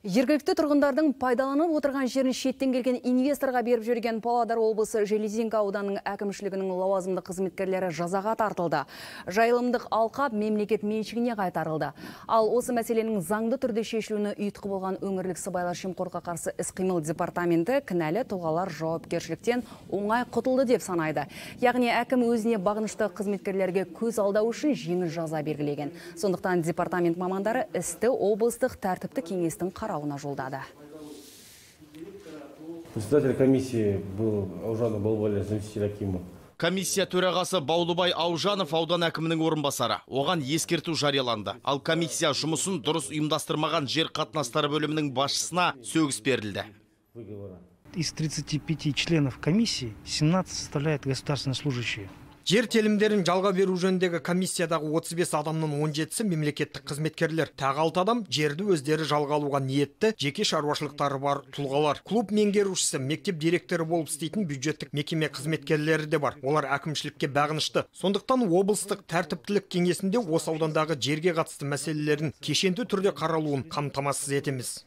Жергілікті тұрғындардың пайдаланып отырған жерін шеттен келген инвесторға беріп жүрген Павлодар облысы Железинка ауданының әкімшілігінің лауазымды қызметкерлері жазаға тартылды. Жайылымдық алқап мемлекет меншігіне қайтарылды. Ал осы мәселенің заңды түрде шешілуіне ұйытқы болған өңірлік сыбайлас жемқорлыққа қарсы іс-қимыл департаменті кінәлі тұлғалар жауапкершіліктен оңай құтылды деп санайды. Яғни әкім өзіне бағынышты қызметкерлерге көз алдау үшін жеңіл жаза белгілеген. Сондықтан департамент мамандары істі облыстық тәртіптік кеңестің қарауына жолдады председатель комиссии был Аужанов заместитель Акимов. Комиссия төрағасы Баулыбай Аужанов аудан әкімінің орынбасары. Оған ескерту жарияланды. Ал комиссия жұмысын дұрыс ұйымдастырмаған жер қатынастары бөлімінің басшысына сөгіс берілді. Из 35 членов комиссии 17 составляет государственные служащие жер телімдерін жалға беру жөніндегі комиссиядағы 35 адамның 17-сі мемлекеттік қызметкерлер тағы алты адам жерді өздері жалға алуға ниетті жеке шаруашылықтары бар тұлғалар клуб меңгерушісі мектеп директоры болып істейтін бюджеттік мекеме қызметкерлері де бар олар әкімшілікке бағынышты сондықтан облыстық тәртіптілік кеңесінде осы аудандағы жерге қатысты мәселелердің кешенді түрде қаралуын қамтамасыз етеміз